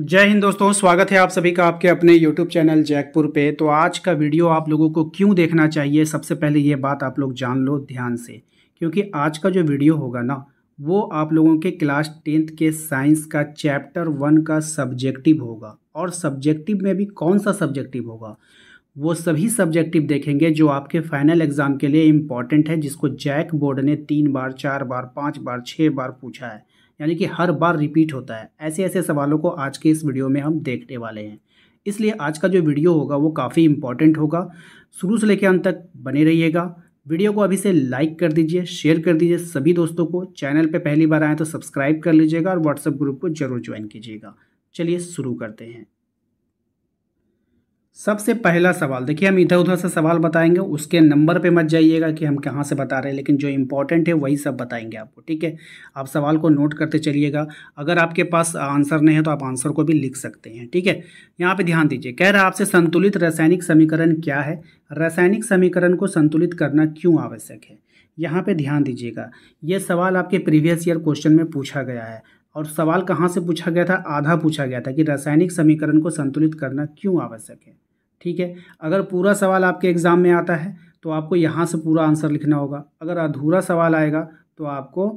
जय हिंद दोस्तों स्वागत है आप सभी का आपके अपने YouTube चैनल जैकपुर पे तो आज का वीडियो आप लोगों को क्यों देखना चाहिए सबसे पहले ये बात आप लोग जान लो ध्यान से क्योंकि आज का जो वीडियो होगा ना वो आप लोगों के क्लास टेंथ के साइंस का चैप्टर वन का सब्जेक्टिव होगा और सब्जेक्टिव में भी कौन सा सब्जेक्टिव होगा वो सभी सब्जेक्टिव देखेंगे जो आपके फाइनल एग्ज़ाम के लिए इम्पॉर्टेंट है जिसको जैक बोर्ड ने तीन बार चार बार पाँच बार छः बार पूछा है यानी कि हर बार रिपीट होता है ऐसे ऐसे सवालों को आज के इस वीडियो में हम देखने वाले हैं इसलिए आज का जो वीडियो होगा वो काफ़ी इंपॉर्टेंट होगा शुरू से लेकर अंत तक बने रहिएगा वीडियो को अभी से लाइक कर दीजिए शेयर कर दीजिए सभी दोस्तों को चैनल पर पहली बार आए तो सब्सक्राइब कर लीजिएगा और व्हाट्सएप ग्रुप को जरूर ज्वाइन कीजिएगा चलिए शुरू करते हैं सबसे पहला सवाल देखिए हम इधर उधर से सवाल बताएंगे उसके नंबर पे मत जाइएगा कि हम कहाँ से बता रहे हैं लेकिन जो इम्पोर्टेंट है वही सब बताएंगे आपको ठीक है आप सवाल को नोट करते चलिएगा अगर आपके पास आंसर नहीं है तो आप आंसर को भी लिख सकते हैं ठीक है यहाँ पे ध्यान दीजिए कह रहा आपसे संतुलित रासायनिक समीकरण क्या है रासायनिक समीकरण को संतुलित करना क्यों आवश्यक है यहाँ पर ध्यान दीजिएगा ये सवाल आपके प्रीवियस ईयर क्वेश्चन में पूछा गया है और सवाल कहाँ से पूछा गया था आधा पूछा गया था कि रासायनिक समीकरण को संतुलित करना क्यों आवश्यक है ठीक है अगर पूरा सवाल आपके एग्ज़ाम में आता है तो आपको यहाँ से पूरा आंसर लिखना होगा अगर अधूरा सवाल आएगा तो आपको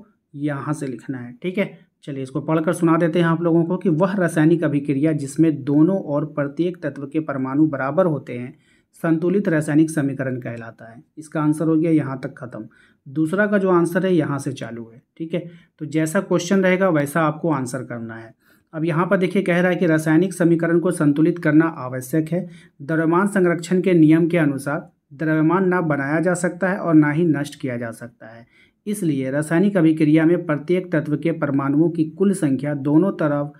यहाँ से लिखना है ठीक है चलिए इसको पढ़कर सुना देते हैं आप लोगों को कि वह रासायनिक अभिक्रिया जिसमें दोनों और प्रत्येक तत्व के परमाणु बराबर होते हैं संतुलित रासायनिक समीकरण कहलाता है इसका आंसर हो गया यहाँ तक खत्म दूसरा का जो आंसर है यहाँ से चालू है ठीक है तो जैसा क्वेश्चन रहेगा वैसा आपको आंसर करना है अब यहाँ पर देखिए कह रहा है कि रासायनिक समीकरण को संतुलित करना आवश्यक है द्रव्यमान संरक्षण के नियम के अनुसार द्रव्यमान ना बनाया जा सकता है और ना ही नष्ट किया जा सकता है इसलिए रासायनिक अभिक्रिया में प्रत्येक तत्व के परमाणुओं की कुल संख्या दोनों तरफ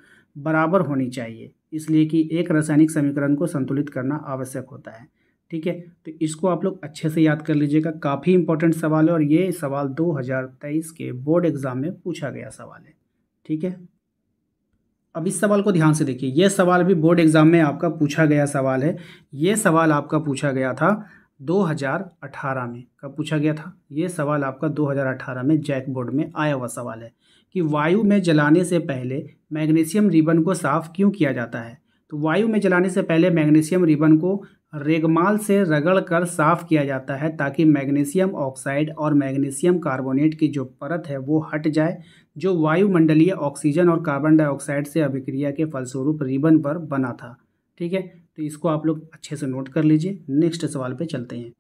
बराबर होनी चाहिए इसलिए कि एक रासायनिक समीकरण को संतुलित करना आवश्यक होता है ठीक है तो इसको आप लोग अच्छे से याद कर लीजिएगा काफ़ी इंपॉर्टेंट सवाल है और ये सवाल 2023 के बोर्ड एग्ज़ाम में पूछा गया सवाल है ठीक है अब इस सवाल को ध्यान से देखिए यह सवाल भी बोर्ड एग्जाम में आपका पूछा गया सवाल है ये सवाल आपका पूछा गया था 2018 में कब पूछा गया था ये सवाल आपका 2018 में जैक बोर्ड में आया हुआ सवाल है कि वायु में जलाने से पहले मैग्नीशियम रिबन को साफ क्यों किया जाता है तो वायु में जलाने से पहले मैग्नीशियम रिबन को रेगमाल से रगड़कर साफ किया जाता है ताकि मैग्नीशियम ऑक्साइड और मैग्नीशियम कार्बोनेट की जो परत है वो हट जाए जो वायुमंडलीय ऑक्सीजन और कार्बन डाइऑक्साइड से अभिक्रिया के फलस्वरूप रिबन पर बना था ठीक है तो इसको आप लोग अच्छे से नोट कर लीजिए नेक्स्ट सवाल पे चलते हैं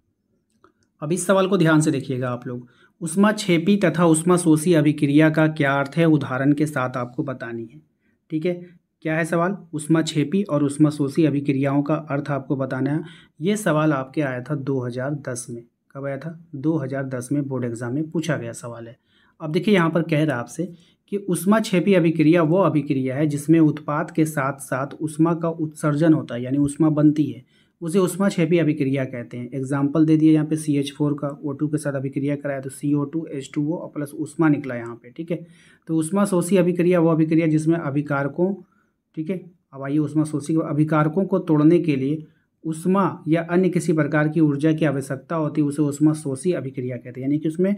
अब इस सवाल को ध्यान से देखिएगा आप लोग उष्मा छेपी तथा उष्मा शोषी अभिक्रिया का क्या अर्थ है उदाहरण के साथ आपको बतानी है ठीक है क्या है सवाल उष्मा छेपी और उष्मा शोषी अभिक्रियाओं का अर्थ आपको बताना है ये सवाल आपके आया था 2010 में कब आया था 2010 में बोर्ड एग्जाम में पूछा गया सवाल है अब देखिए यहाँ पर कह रहा आपसे कि उष्मा छेपी अभिक्रिया वो अभिक्रिया है जिसमें उत्पाद के साथ साथ उष्मा का उत्सर्जन होता है यानी उष्मा बनती है उसे उष्मा छेपी अभिक्रिया कहते हैं एग्जाम्पल दे दिया यहाँ पे सी एच फोर का ओ टू के साथ अभिक्रिया कराया तो C O two H two O और प्लस उष्मा निकला यहाँ पे ठीक है तो उष्मा शोषी अभिक्रिया वो अभिक्रिया जिसमें अभिकारकों ठीक है अब आइए उष्मा शोषी अभिकारकों को तोड़ने के लिए उष्मा या अन्य किसी प्रकार की ऊर्जा की आवश्यकता होती है उसे उष्मा शोषी अभिक्रिया कहते हैं यानी कि उसमें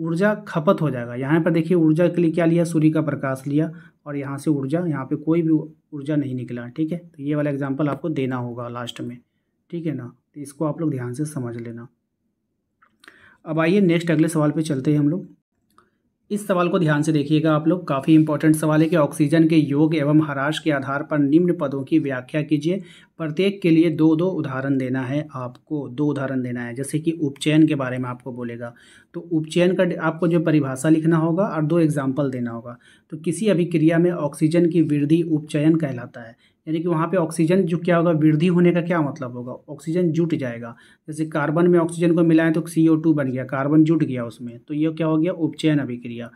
ऊर्जा खपत हो जाएगा यहाँ पर देखिए ऊर्जा के लिए क्या लिया सूर्य का प्रकाश लिया और यहाँ से ऊर्जा यहाँ पे कोई भी ऊर्जा नहीं निकला ठीक है तो ये वाला एग्जाम्पल आपको देना होगा लास्ट में ठीक है ना तो इसको आप लोग ध्यान से समझ लेना अब आइए नेक्स्ट अगले सवाल पे चलते हैं हम लोग इस सवाल को ध्यान से देखिएगा आप लोग काफ़ी इंपॉर्टेंट सवाल है कि ऑक्सीजन के योग एवं हराश के आधार पर निम्न पदों की व्याख्या कीजिए प्रत्येक के लिए दो दो उदाहरण देना है आपको दो उदाहरण देना है जैसे कि उपचयन के बारे में आपको बोलेगा तो उपचयन का आपको जो परिभाषा लिखना होगा और दो एग्जाम्पल देना होगा तो किसी अभिक्रिया में ऑक्सीजन की वृद्धि उपचयन कहलाता है यानी कि वहाँ पे ऑक्सीजन जो क्या होगा वृद्धि होने का क्या मतलब होगा ऑक्सीजन जुट जाएगा जैसे कार्बन में ऑक्सीजन को मिलाएं तो सी ओ टू बन गया कार्बन जुट गया उसमें तो ये क्या हो गया उपचयन अभिक्रिया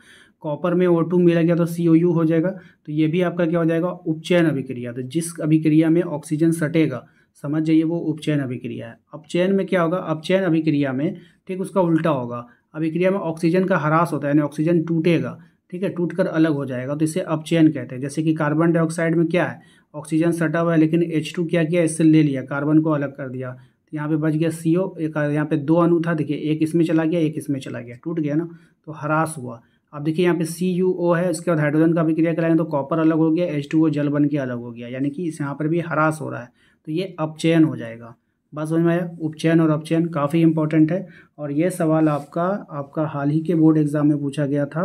कॉपर में ओ टू मिला गया तो सी ओ यू हो जाएगा तो ये भी आपका क्या हो जाएगा उपचयन अभिक्रिया तो जिस अभिक्रिया में ऑक्सीजन सटेगा समझ जाइए वो उपचयन अभिक्रिया है अपचयन में क्या होगा अपचयन अभिक्रिया में ठीक उसका उल्टा होगा अभिक्रिया में ऑक्सीजन का ह्रास होता है यानी ऑक्सीजन टूटेगा ठीक है टूट कर अलग हो जाएगा तो इसे अपचयन कहते हैं जैसे कि कार्बन डाइऑक्साइड में क्या है ऑक्सीजन सटा हुआ है लेकिन एच टू क्या किया इससे ले लिया कार्बन को अलग कर दिया तो यहाँ पे बच गया सी ओ एक यहाँ पे दो अणु था देखिए एक इसमें चला गया एक इसमें चला गया टूट गया ना तो ह्रास हुआ अब देखिए यहाँ पे सी यू ओ है उसके बाद हाइड्रोजन का अभिक्रिया कराएंगे तो कॉपर अलग हो गया एच टू ओ जल बन के अलग हो गया यानी कि इस यहाँ पर भी हरास हो रहा है तो ये अपचयन हो जाएगा बस समझ में आया उपचयन और अपचयन काफ़ी इंपॉर्टेंट है और ये सवाल आपका आपका हाल ही के बोर्ड एग्ज़ाम में पूछा गया था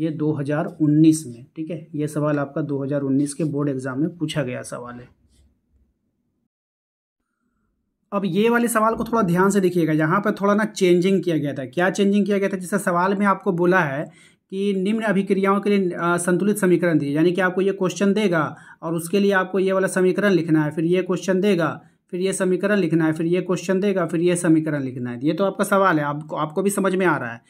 ये 2019 में ठीक है ये सवाल आपका 2019 के बोर्ड एग्ज़ाम में पूछा गया सवाल है अब ये वाले सवाल को थोड़ा ध्यान से देखिएगा यहाँ पर थोड़ा ना चेंजिंग किया गया था क्या चेंजिंग किया गया था जैसे सवाल में आपको बोला है कि निम्न अभिक्रियाओं के लिए संतुलित समीकरण दिए यानी कि आपको ये क्वेश्चन देगा और उसके लिए आपको ये वाला समीकरण लिखना है फिर ये क्वेश्चन देगा फिर ये समीकरण लिखना है फिर ये क्वेश्चन देगा फिर ये समीकरण लिखना है ये तो आपका सवाल है आपको आपको भी समझ में आ रहा है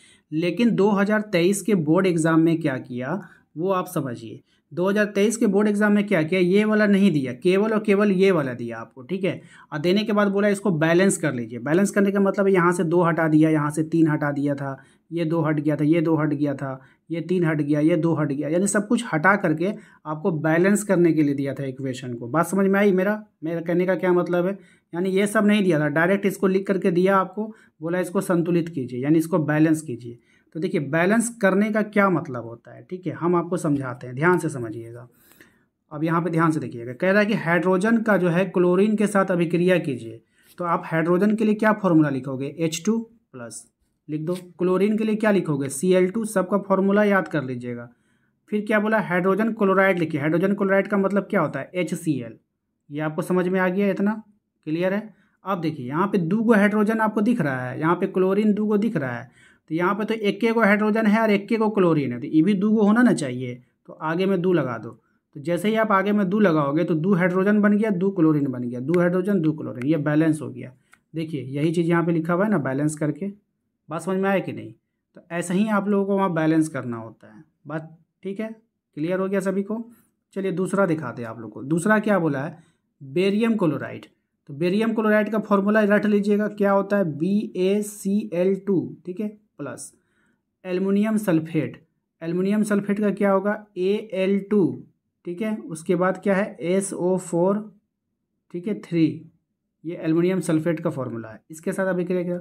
लेकिन 2023 के बोर्ड एग्ज़ाम में क्या किया वो आप समझिए 2023 के बोर्ड एग्जाम में क्या किया ये वाला नहीं दिया केवल और केवल ये वाला दिया आपको ठीक है और देने के बाद बोला इसको बैलेंस कर लीजिए बैलेंस करने का मतलब यहाँ से दो हटा दिया यहाँ से तीन हटा दिया था ये दो हट गया था ये दो हट गया था ये तीन हट गया ये दो हट गया यानी सब कुछ हटा करके आपको बैलेंस करने के लिए दिया था इक्वेशन को बात समझ में आई मेरा मेरा कहने का क्या मतलब है यानी ये सब नहीं दिया था डायरेक्ट इसको लिख करके दिया आपको बोला इसको संतुलित कीजिए यानी इसको बैलेंस कीजिए तो देखिए बैलेंस करने का क्या मतलब होता है ठीक है हम आपको समझाते हैं ध्यान से समझिएगा अब यहाँ पे ध्यान से देखिएगा कह रहा है कि हाइड्रोजन का जो है क्लोरीन के साथ अभिक्रिया कीजिए तो आप हाइड्रोजन के लिए क्या फॉर्मूला लिखोगे एच टू प्लस लिख दो क्लोरीन के लिए क्या लिखोगे सी एल टू सबका फॉर्मूला याद कर लीजिएगा फिर क्या बोला हाइड्रोजन क्लोराइड लिखिए हाइड्रोजन क्लोराइड का मतलब क्या होता है एच सी एल ये आपको समझ में आ गया इतना क्लियर है अब देखिए यहाँ पे दो गो हाइड्रोजन आपको दिख रहा है यहाँ पे क्लोरीन दो गो दिख रहा है तो यहाँ पे तो एक को हाइड्रोजन है और एक को क्लोरीन है तो ये भी दो को होना ना चाहिए तो आगे में दो लगा दो तो जैसे ही आप आगे में दो लगाओगे तो दो हाइड्रोजन बन गया दो क्लोरीन बन गया दो हाइड्रोजन दो क्लोरीन ये बैलेंस हो गया देखिए यही चीज़ यहाँ पर लिखा हुआ है ना बैलेंस करके बात समझ में आया कि नहीं तो ऐसे ही आप लोगों को वहाँ बैलेंस करना होता है बात ठीक है क्लियर हो गया सभी को चलिए दूसरा दिखाते हैं आप लोग को दूसरा क्या बोला है बेरियम क्लोराइड तो बेरियम क्लोराइड का फॉर्मूला रट लीजिएगा क्या होता है B A C L two ठीक है plus aluminium sulphate aluminium sulphate का क्या होगा ए एल टू ठीक है उसके बाद क्या है एस ओ फोर ठीक है थ्री ये एलमिनियम सल्फेट का फॉर्मूला है इसके साथ अभी क्या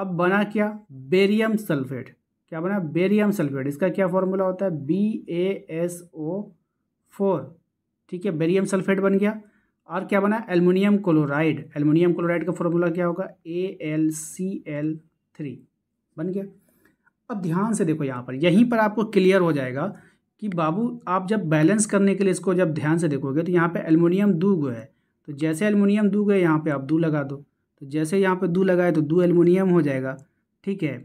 अब बना क्या बेरियम सल्फेट क्या बना बेरियम सल्फेट इसका क्या फॉर्मूला होता है B A S O four ठीक है बेरियम सल्फेट बन गया और क्या बना एलमिनियम क्लोराइड एलमिनियम क्लोराइड का फॉर्मूला क्या होगा A L C L three बन गया अब ध्यान से देखो यहाँ पर यहीं पर आपको क्लियर हो जाएगा कि बाबू आप जब बैलेंस करने के लिए इसको जब ध्यान से देखोगे तो यहाँ पे एलमोनियम दू गो है तो जैसे एलमोनियम दू गए यहाँ पे आप दू लगा दो तो जैसे यहाँ पे दू लगाए तो दू एलमोनियम हो जाएगा ठीक है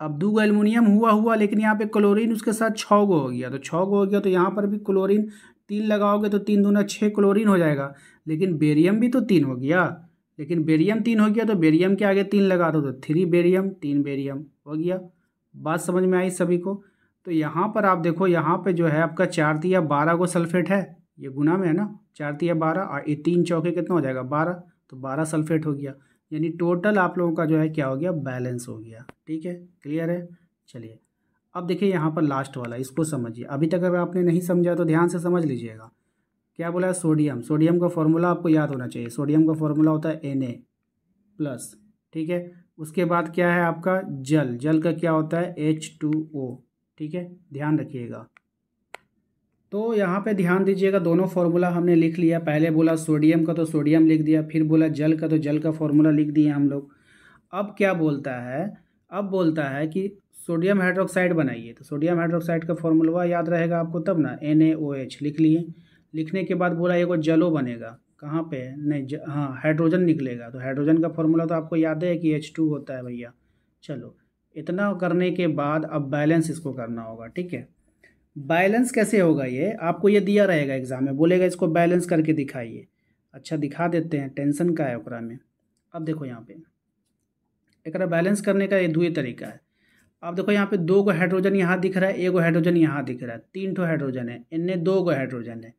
अब दू गो एलमिनियम हुआ हुआ लेकिन यहाँ पे क्लोरीन उसके साथ छः गो हो गया तो छः गो हो गया तो यहाँ पर भी क्लोरीन तीन लगाओगे तो तीन दूना छः क्लोरीन हो जाएगा लेकिन बेरियम भी तो तीन हो गया लेकिन बेरियम तीन हो गया तो बेरियम के आगे तीन लगा दो तो थ्री बेरियम तीन बेरियम हो गया बात समझ में आई सभी को तो यहाँ पर आप देखो यहाँ पे जो है आपका चार तिया बारह को सल्फेट है ये गुना में है ना चार तिया बारह और ये तीन चौके कितना हो जाएगा बारह तो बारह सल्फेट हो गया यानी टोटल आप लोगों का जो है क्या हो गया बैलेंस हो गया ठीक है क्लियर है चलिए अब देखिए यहाँ पर लास्ट वाला इसको समझिए अभी तक अगर आपने नहीं समझा तो ध्यान से समझ लीजिएगा क्या बोला है सोडियम सोडियम का फॉर्मूला आपको याद होना चाहिए सोडियम का फॉर्मूला होता है एन ए प्लस ठीक है उसके बाद क्या है आपका जल जल का क्या होता है एच टू ओ ठीक है ध्यान रखिएगा तो यहाँ पे ध्यान दीजिएगा दोनों फार्मूला हमने लिख लिया पहले बोला सोडियम का तो सोडियम लिख दिया फिर बोला जल का तो जल का फार्मूला लिख दिया हम लोग अब क्या बोलता है अब बोलता है कि सोडियम हाइड्रोक्साइड बनाइए तो सोडियम हाइड्रोक्साइड का फॉर्मूला याद रहेगा आपको तब ना एन ए ओ एच लिख लिए लिखने के बाद बोला एगो जलो बनेगा कहाँ पे नहीं ज, हाँ हाइड्रोजन निकलेगा तो हाइड्रोजन का फॉर्मूला तो आपको याद है कि एच टू होता है भैया चलो इतना करने के बाद अब बैलेंस इसको करना होगा ठीक है बैलेंस कैसे होगा ये आपको ये दिया रहेगा एग्ज़ाम में बोलेगा इसको बैलेंस करके दिखाइए अच्छा दिखा देते हैं टेंशन का है ओकरा में अब देखो यहाँ पे एक बैलेंस करने का ये ही तरीका है अब देखो यहाँ पे दो गो हाइड्रोजन यहाँ दिख रहा है एक गो हाइड्रोजन यहाँ दिख रहा है तीन ठो हाइड्रोजन है इनने दो गो हाइड्रोजन है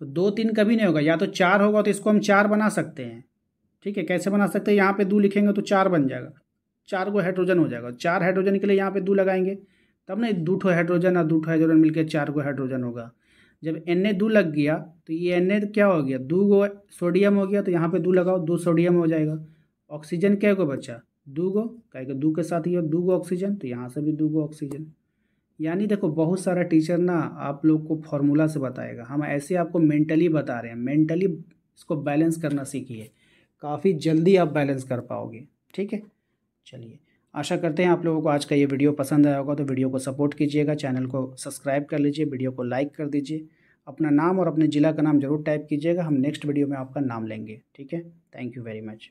तो दो तीन कभी नहीं होगा या तो चार होगा तो इसको हम चार बना सकते हैं ठीक है कैसे बना सकते हैं यहाँ पे दो लिखेंगे तो चार बन जाएगा चार को हाइड्रोजन हो जाएगा चार हाइड्रोजन के लिए यहाँ पे दो लगाएंगे तब ना दो ठो हाइड्रोजन और दो ठो हाइड्रोजन मिलकर चार को हाइड्रोजन होगा जब एन ए दो लग गया तो ये एन ए क्या हो गया दो गो सोडियम हो गया तो यहाँ पे दो लगाओ दो सोडियम हो जाएगा ऑक्सीजन क्या गो बच्चा दो गो कहेगा दो के साथ ये दो गो ऑक्सीजन तो यहाँ से भी दो गो ऑक्सीजन यानी देखो बहुत सारा टीचर ना आप लोग को फॉर्मूला से बताएगा हम ऐसे आपको मेंटली बता रहे हैं मेंटली इसको बैलेंस करना सीखिए काफ़ी जल्दी आप बैलेंस कर पाओगे ठीक है चलिए आशा करते हैं आप लोगों को आज का ये वीडियो पसंद आया होगा तो वीडियो को सपोर्ट कीजिएगा चैनल को सब्सक्राइब कर लीजिए वीडियो को लाइक कर दीजिए अपना नाम और अपने ज़िला का नाम जरूर टाइप कीजिएगा हम नेक्स्ट वीडियो में आपका नाम लेंगे ठीक है थैंक यू वेरी मच